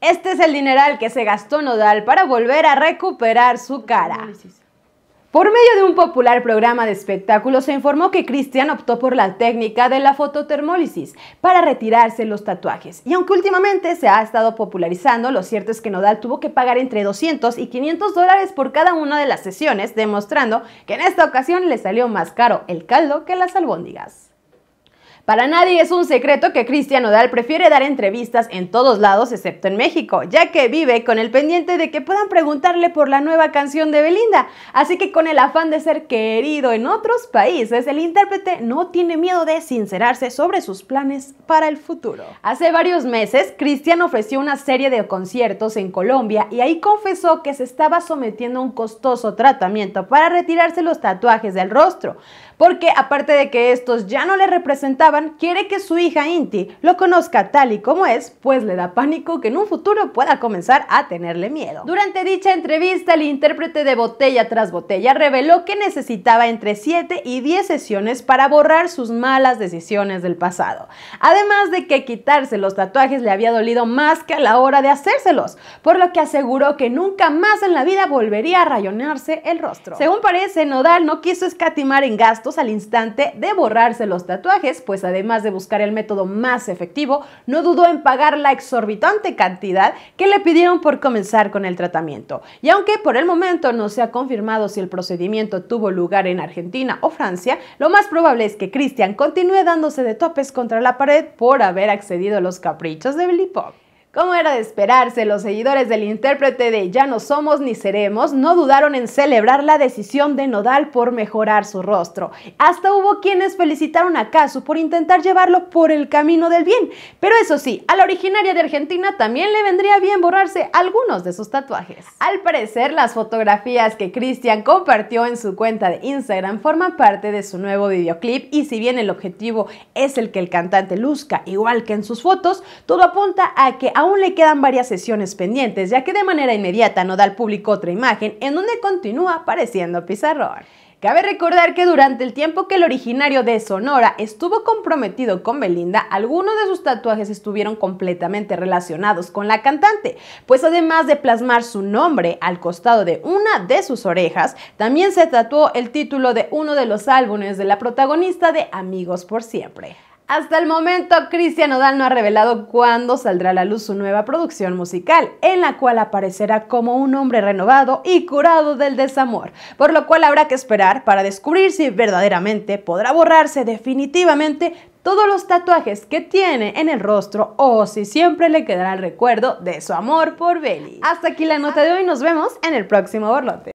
Este es el dineral que se gastó Nodal para volver a recuperar su cara. Por medio de un popular programa de espectáculos se informó que Cristian optó por la técnica de la fototermólisis para retirarse los tatuajes. Y aunque últimamente se ha estado popularizando, lo cierto es que Nodal tuvo que pagar entre 200 y 500 dólares por cada una de las sesiones, demostrando que en esta ocasión le salió más caro el caldo que las albóndigas. Para nadie es un secreto que Cristian Odal prefiere dar entrevistas en todos lados excepto en México, ya que vive con el pendiente de que puedan preguntarle por la nueva canción de Belinda. Así que con el afán de ser querido en otros países, el intérprete no tiene miedo de sincerarse sobre sus planes para el futuro. Hace varios meses, Cristian ofreció una serie de conciertos en Colombia y ahí confesó que se estaba sometiendo a un costoso tratamiento para retirarse los tatuajes del rostro porque aparte de que estos ya no le representaban, quiere que su hija Inti lo conozca tal y como es, pues le da pánico que en un futuro pueda comenzar a tenerle miedo. Durante dicha entrevista, el intérprete de Botella tras Botella reveló que necesitaba entre 7 y 10 sesiones para borrar sus malas decisiones del pasado. Además de que quitarse los tatuajes le había dolido más que a la hora de hacérselos, por lo que aseguró que nunca más en la vida volvería a rayonarse el rostro. Según parece, Nodal no quiso escatimar en gastos al instante de borrarse los tatuajes, pues además de buscar el método más efectivo, no dudó en pagar la exorbitante cantidad que le pidieron por comenzar con el tratamiento. Y aunque por el momento no se ha confirmado si el procedimiento tuvo lugar en Argentina o Francia, lo más probable es que Christian continúe dándose de topes contra la pared por haber accedido a los caprichos de Billy Pop. Como era de esperarse, los seguidores del intérprete de Ya no somos ni seremos no dudaron en celebrar la decisión de Nodal por mejorar su rostro. Hasta hubo quienes felicitaron a Casu por intentar llevarlo por el camino del bien. Pero eso sí, a la originaria de Argentina también le vendría bien borrarse algunos de sus tatuajes. Al parecer, las fotografías que Cristian compartió en su cuenta de Instagram forman parte de su nuevo videoclip y si bien el objetivo es el que el cantante luzca igual que en sus fotos, todo apunta a que aún aún le quedan varias sesiones pendientes, ya que de manera inmediata no da al público otra imagen en donde continúa apareciendo Pizarrón. Cabe recordar que durante el tiempo que el originario de Sonora estuvo comprometido con Belinda, algunos de sus tatuajes estuvieron completamente relacionados con la cantante, pues además de plasmar su nombre al costado de una de sus orejas, también se tatuó el título de uno de los álbumes de la protagonista de Amigos por Siempre. Hasta el momento, Cristian Odal no ha revelado cuándo saldrá a la luz su nueva producción musical, en la cual aparecerá como un hombre renovado y curado del desamor, por lo cual habrá que esperar para descubrir si verdaderamente podrá borrarse definitivamente todos los tatuajes que tiene en el rostro o si siempre le quedará el recuerdo de su amor por Belly. Hasta aquí la nota de hoy, nos vemos en el próximo borlote.